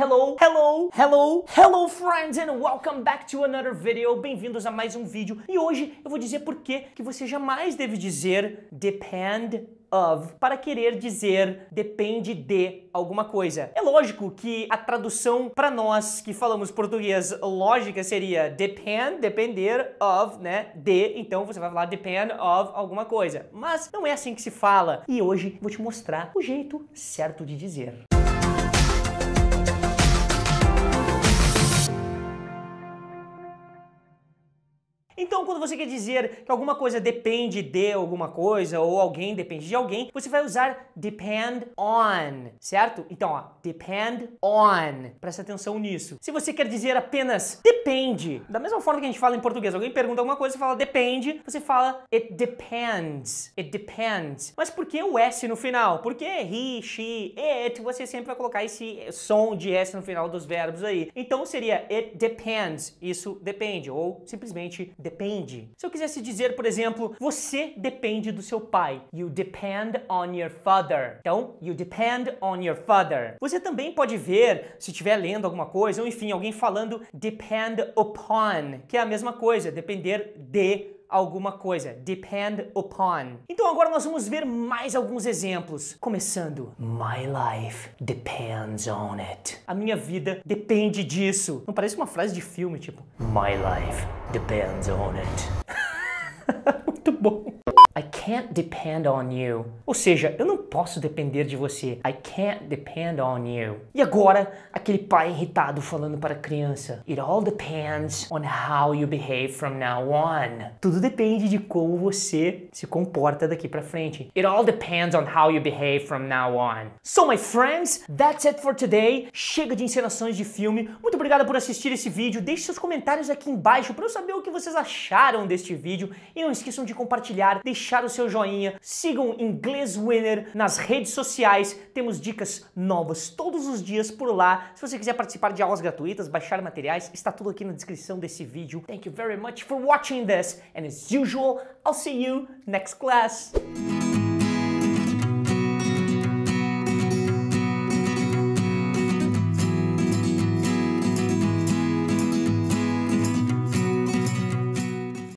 Hello, hello, hello, hello friends and welcome back to another video. Bem-vindos a mais um vídeo. E hoje eu vou dizer por que que você jamais deve dizer depend of para querer dizer depende de alguma coisa. É lógico que a tradução para nós que falamos português lógica seria depend, depender of, né? De, então você vai falar depend of alguma coisa. Mas não é assim que se fala. E hoje vou te mostrar o jeito certo de dizer. Então, quando você quer dizer que alguma coisa depende de alguma coisa ou alguém depende de alguém, você vai usar depend on, certo? Então, ó, depend on. Presta atenção nisso. Se você quer dizer apenas depende, da mesma forma que a gente fala em português, alguém pergunta alguma coisa, você fala depende, você fala it depends. It depends. Mas por que o S no final? Porque he, she, it? Você sempre vai colocar esse som de S no final dos verbos aí. Então seria it depends. Isso depende ou simplesmente depende depende. Se eu quisesse dizer, por exemplo, você depende do seu pai. You depend on your father. Então, you depend on your father. Você também pode ver, se estiver lendo alguma coisa, ou enfim, alguém falando depend upon, que é a mesma coisa, depender de alguma coisa. Depend upon. Então agora nós vamos ver mais alguns exemplos. Começando. My life depends on it. A minha vida depende disso. Não parece uma frase de filme, tipo. My life depends on it. Muito bom can't depend on you. Ou seja, eu não posso depender de você. I can't depend on you. E agora, aquele pai irritado falando para a criança: It all depends on how you behave from now on. Tudo depende de como você se comporta daqui para frente. It all depends on how you behave from now on. So, my friends, that's it for today. Chega de encenações de filme. Muito obrigado por assistir esse vídeo. Deixe seus comentários aqui embaixo para eu saber o que vocês acharam deste vídeo. E não esqueçam de compartilhar, deixar o seu seu joinha, sigam Inglês Winner nas redes sociais, temos dicas novas todos os dias por lá. Se você quiser participar de aulas gratuitas, baixar materiais, está tudo aqui na descrição desse vídeo. Thank you very much for watching this and as usual, I'll see you next class.